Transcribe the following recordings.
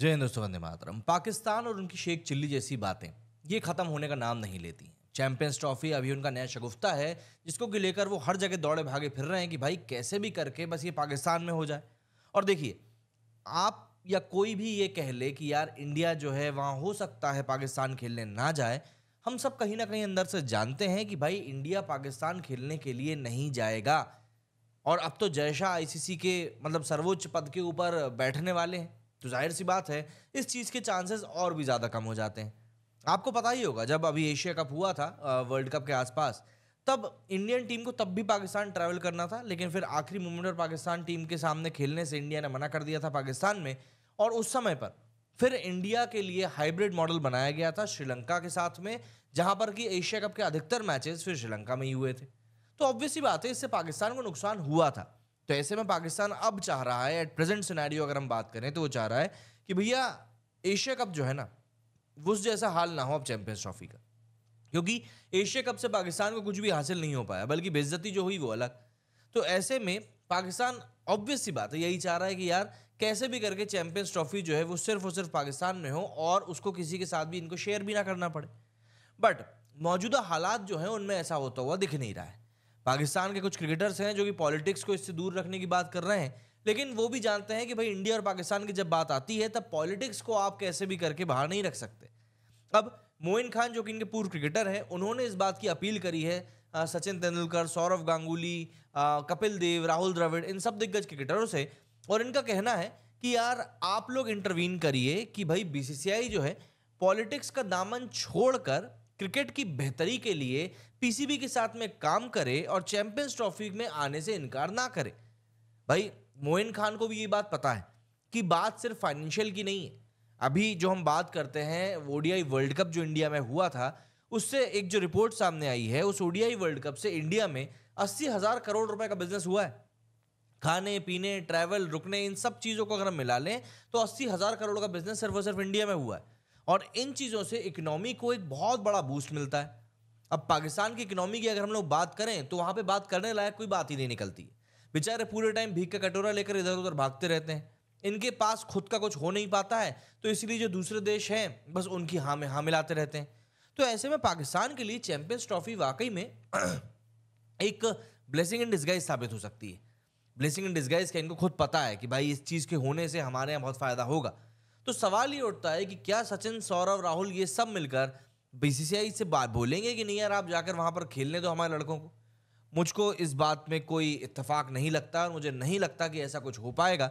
जय हिंद दोस्तों वंदे मातरम पाकिस्तान और उनकी शेख चिल्ली जैसी बातें ये ख़त्म होने का नाम नहीं लेती चैंपियंस ट्रॉफी अभी उनका नया शगुफ्ता है जिसको कि लेकर वो हर जगह दौड़े भागे फिर रहे हैं कि भाई कैसे भी करके बस ये पाकिस्तान में हो जाए और देखिए आप या कोई भी ये कह ले कि यार इंडिया जो है वहाँ हो सकता है पाकिस्तान खेलने ना जाए हम सब कहीं ना कहीं अंदर से जानते हैं कि भाई इंडिया पाकिस्तान खेलने के लिए नहीं जाएगा और अब तो जयशाह आईसीसी के मतलब सर्वोच्च पद के ऊपर बैठने वाले हैं तो जाहिर सी बात है इस चीज़ के चांसेस और भी ज़्यादा कम हो जाते हैं आपको पता ही होगा जब अभी एशिया कप हुआ था वर्ल्ड कप के आसपास तब इंडियन टीम को तब भी पाकिस्तान ट्रैवल करना था लेकिन फिर आखिरी मोमेंट पर पाकिस्तान टीम के सामने खेलने से इंडिया ने मना कर दिया था पाकिस्तान में और उस समय पर फिर इंडिया के लिए हाइब्रिड मॉडल बनाया गया था श्रीलंका के साथ में जहां पर कि एशिया कप के अधिकतर मैचेस फिर श्रीलंका में ही हुए थे तो ऑब्वियसली बात है इससे पाकिस्तान को नुकसान हुआ था तो ऐसे में पाकिस्तान अब चाह रहा है एट प्रेजेंट सिनेरियो अगर हम बात करें तो वो चाह रहा है कि भैया एशिया कप जो है ना उस जैसा हाल ना हो अब चैंपियंस ट्रॉफी का क्योंकि एशिया कप से पाकिस्तान को कुछ भी हासिल नहीं हो पाया बल्कि बेज्जती जो हुई वो अलग तो ऐसे में पाकिस्तान ऑब्वियस सी बात है यही चाह रहा है कि यार कैसे भी करके चैंपियंस ट्रॉफी जो है वो सिर्फ और सिर्फ पाकिस्तान में हो और उसको किसी के साथ भी इनको शेयर भी ना करना पड़े बट मौजूदा हालात जो है उनमें ऐसा होता हुआ दिख नहीं रहा है पाकिस्तान के कुछ क्रिकेटर्स हैं जो कि पॉलिटिक्स को इससे दूर रखने की बात कर रहे हैं लेकिन वो भी जानते हैं कि भाई इंडिया और पाकिस्तान की जब बात आती है तब पॉलिटिक्स को आप कैसे भी करके बाहर नहीं रख सकते अब मोइन खान जो कि इनके पूर्व क्रिकेटर हैं उन्होंने इस बात की अपील करी है सचिन तेंदुलकर सौरव गांगुली आ, कपिल देव राहुल द्रविड़ इन सब दिग्गज क्रिकेटरों से और इनका कहना है कि यार आप लोग इंटरवीन करिए कि भाई बीसीसीआई जो है पॉलिटिक्स का दामन छोड़कर क्रिकेट की बेहतरी के लिए पीसीबी के साथ में काम करे और चैंपियंस ट्रॉफी में आने से इनकार ना करे भाई मोइन खान को भी ये बात पता है कि बात सिर्फ फाइनेंशियल की नहीं है अभी जो हम बात करते हैं ओडीआई वर्ल्ड कप जो इंडिया में हुआ था उससे एक जो रिपोर्ट सामने आई है उस ओडीआई वर्ल्ड कप से इंडिया में अस्सी हज़ार करोड़ रुपए का बिजनेस हुआ है खाने पीने ट्रैवल रुकने इन सब चीज़ों को अगर हम मिला लें तो अस्सी हज़ार करोड़ का बिजनेस सिर्फ और सिर्फ इंडिया में हुआ है और इन चीज़ों से इकनॉमी को एक बहुत बड़ा बूस्ट मिलता है अब पाकिस्तान की इकनॉमी की अगर हम लोग बात करें तो वहाँ पर बात करने लायक कोई बात ही नहीं निकलती बेचारे पूरे टाइम भीख का कटोरा लेकर इधर उधर भागते रहते हैं इनके पास खुद का कुछ हो नहीं पाता है तो इसलिए जो दूसरे देश हैं बस उनकी हाँ में हाँ मिलाते रहते हैं तो ऐसे में पाकिस्तान के लिए चैंपियंस ट्रॉफी वाकई में एक ब्लेसिंग इन डिस्गाइज साबित हो सकती है ब्लेसिंग इन डिस्गाइज का इनको खुद पता है कि भाई इस चीज़ के होने से हमारे यहाँ बहुत फ़ायदा होगा तो सवाल ये उठता है कि क्या सचिन सौरव राहुल ये सब मिलकर बीसीसीआई से बात बोलेंगे कि नहीं यार आप जाकर वहाँ पर खेलने दो हमारे लड़कों को मुझको इस बात में कोई इतफाक नहीं लगता और मुझे नहीं लगता कि ऐसा कुछ हो पाएगा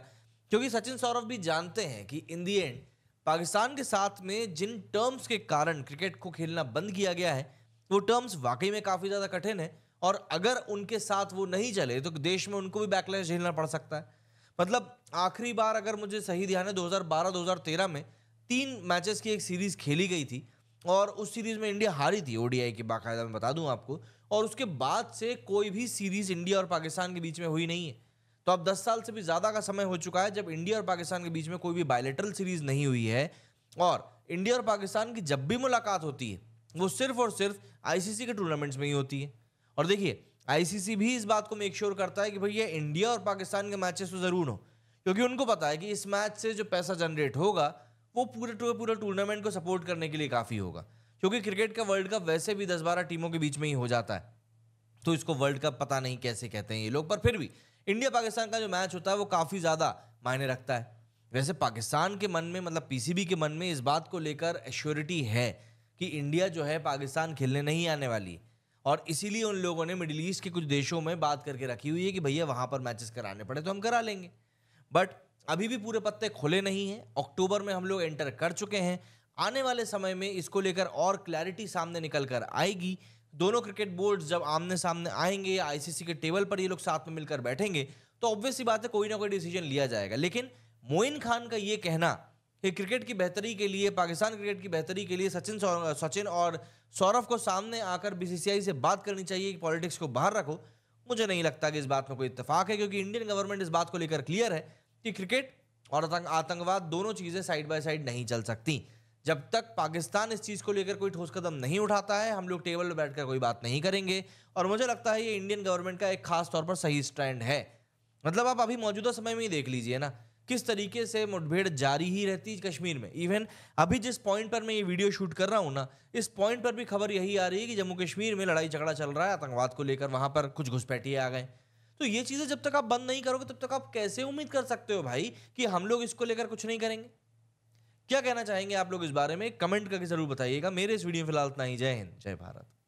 क्योंकि सचिन सौरव भी जानते हैं कि इन दी एंड पाकिस्तान के साथ में जिन टर्म्स के कारण क्रिकेट को खेलना बंद किया गया है वो टर्म्स वाकई में काफ़ी ज़्यादा कठिन है और अगर उनके साथ वो नहीं चले तो देश में उनको भी बैकलैश झेलना पड़ सकता है मतलब आखिरी बार अगर मुझे सही ध्यान है 2012-2013 में तीन मैचेस की एक सीरीज खेली गई थी और उस सीरीज में इंडिया हारी थी ओडीआई की बाकायदा मैं बता दूं आपको और उसके बाद से कोई भी सीरीज इंडिया और पाकिस्तान के बीच में हुई नहीं है तो अब 10 साल से भी ज़्यादा का समय हो चुका है जब इंडिया और पाकिस्तान के बीच में कोई भी बायोलेटरल सीरीज नहीं हुई है और इंडिया और पाकिस्तान की जब भी मुलाकात होती है वो सिर्फ और सिर्फ आईसीसी के टूर्नामेंट्स में ही होती है और देखिए आईसीसी भी इस बात को मेक श्योर करता है कि भैया इंडिया और पाकिस्तान के मैचेस तो ज़रूर हो क्योंकि उनको पता है कि इस मैच से जो पैसा जनरेट होगा वो पूरे टूर, पूरे टूर्नामेंट को सपोर्ट करने के लिए काफ़ी होगा क्योंकि क्रिकेट का वर्ल्ड कप वैसे भी दस बारह टीमों के बीच में ही हो जाता है तो इसको वर्ल्ड कप पता नहीं कैसे कहते हैं ये लोग पर फिर भी इंडिया पाकिस्तान का जो मैच होता है वो काफ़ी ज़्यादा मायने रखता है वैसे पाकिस्तान के मन में मतलब पीसीबी के मन में इस बात को लेकर एश्योरिटी है कि इंडिया जो है पाकिस्तान खेलने नहीं आने वाली और इसीलिए उन लोगों ने मिडिल ईस्ट के कुछ देशों में बात करके रखी हुई है कि भैया वहाँ पर मैचेस कराने पड़े तो हम करा लेंगे बट अभी भी पूरे पत्ते खुले नहीं हैं अक्टूबर में हम लोग एंटर कर चुके हैं आने वाले समय में इसको लेकर और क्लैरिटी सामने निकल कर आएगी दोनों क्रिकेट बोर्ड जब आमने सामने आएंगे या आईसीसी के टेबल पर ये लोग साथ में मिलकर बैठेंगे तो ऑब्वियसली बात है कोई ना कोई डिसीजन लिया जाएगा लेकिन मोइन खान का ये कहना कि क्रिकेट की बेहतरी के लिए पाकिस्तान क्रिकेट की बेहतरी के लिए सचिन सचिन और सौरभ को सामने आकर बीसीसीआई से बात करनी चाहिए कि पॉलिटिक्स को बाहर रखो मुझे नहीं लगता कि इस बात में कोई इतफाक है क्योंकि इंडियन गवर्नमेंट इस बात को लेकर क्लियर है कि क्रिकेट और आतंकवाद दोनों चीज़ें साइड बाय साइड नहीं चल सकती जब तक पाकिस्तान इस चीज़ को लेकर कोई ठोस कदम नहीं उठाता है हम लोग टेबल पर बैठकर कोई बात नहीं करेंगे और मुझे लगता है ये इंडियन गवर्नमेंट का एक खास तौर पर सही स्टैंड है मतलब आप अभी मौजूदा समय में ही देख लीजिए ना किस तरीके से मुठभेड़ जारी ही रहती कश्मीर में इवन अभी जिस पॉइंट पर मैं ये वीडियो शूट कर रहा हूँ ना इस पॉइंट पर भी खबर यही आ रही है कि जम्मू कश्मीर में लड़ाई झगड़ा चल रहा है आतंकवाद को लेकर वहाँ पर कुछ घुसपैठिए आ गए तो ये चीज़ें जब तक आप बंद नहीं करोगे तब तक आप कैसे उम्मीद कर सकते हो भाई कि हम लोग इसको लेकर कुछ नहीं करेंगे क्या कहना चाहेंगे आप लोग इस बारे में कमेंट करके जरूर बताइएगा मेरे इस वीडियो में फिलहाल इतना ही जय हिंद जय भारत